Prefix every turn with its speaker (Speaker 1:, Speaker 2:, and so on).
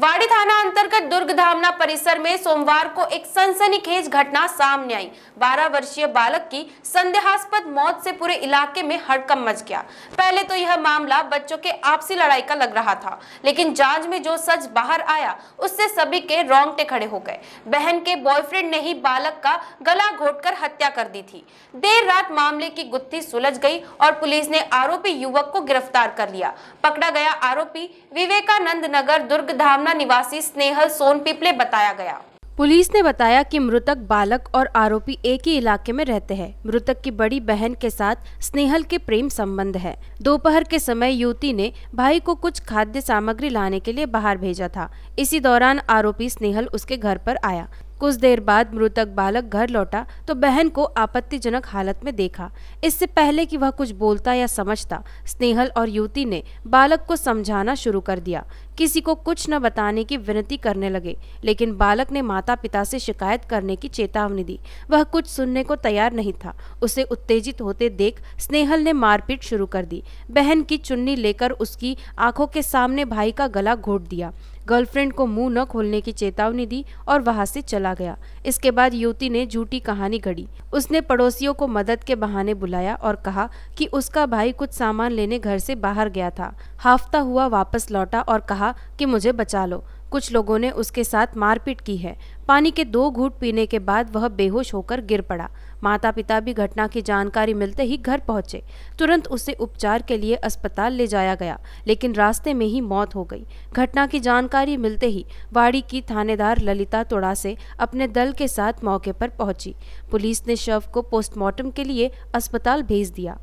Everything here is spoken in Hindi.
Speaker 1: वाड़ी थाना अंतर्गत दुर्ग धामना परिसर में सोमवार को एक सनसनीखेज घटना सामने आई 12 वर्षीय बालक की संदेहास्पद मौत से पूरे इलाके में हड़कम मच गया पहले तो यह मामला बच्चों के आपसी लड़ाई का लग रहा था लेकिन जांच में जो सच बाहर आया उससे सभी के रोंगटे खड़े हो गए बहन के बॉयफ्रेंड ने ही बालक का गला घोट हत्या कर दी थी देर रात मामले की गुत्थी सुलझ गई और पुलिस ने आरोपी युवक को गिरफ्तार कर लिया पकड़ा गया आरोपी विवेकानंद नगर दुर्ग कामना निवासी स्नेहल सोन पिपले बताया गया पुलिस ने बताया कि मृतक बालक और आरोपी एक ही इलाके में रहते हैं मृतक की बड़ी बहन के साथ स्नेहल के प्रेम संबंध है दोपहर के समय युवती ने भाई को कुछ खाद्य सामग्री लाने के लिए बाहर भेजा था इसी दौरान आरोपी स्नेहल उसके घर पर आया कुछ देर बाद मृतक बालक घर लौटा तो बहन को आपत्तिजनक हालत में देखा इससे पहले कि वह कुछ बोलता या समझता स्नेहल और युवती ने बालक को समझाना शुरू कर दिया किसी को कुछ न बताने की विनती करने लगे लेकिन बालक ने माता पिता से शिकायत करने की चेतावनी दी वह कुछ सुनने को तैयार नहीं था उसे उत्तेजित होते देख स्नेहल ने मारपीट शुरू कर दी बहन की चुन्नी लेकर उसकी आंखों के सामने भाई का गला घोट दिया गर्लफ्रेंड को मुंह न खोलने की चेतावनी दी और वहां से चला गया इसके बाद युवती ने झूठी कहानी घड़ी उसने पड़ोसियों को मदद के बहाने बुलाया और कहा कि उसका भाई कुछ सामान लेने घर से बाहर गया था हाफता हुआ वापस लौटा और कहा कि मुझे बचा लो कुछ लोगों ने उसके साथ मारपीट की है पानी के दो घूट पीने के बाद वह बेहोश होकर गिर पड़ा माता पिता भी घटना की जानकारी मिलते ही घर पहुंचे तुरंत उसे उपचार के लिए अस्पताल ले जाया गया लेकिन रास्ते में ही मौत हो गई घटना की जानकारी मिलते ही वाड़ी की थानेदार ललिता तोड़ा से अपने दल के साथ मौके पर पहुंची पुलिस ने शव को पोस्टमार्टम के लिए अस्पताल भेज दिया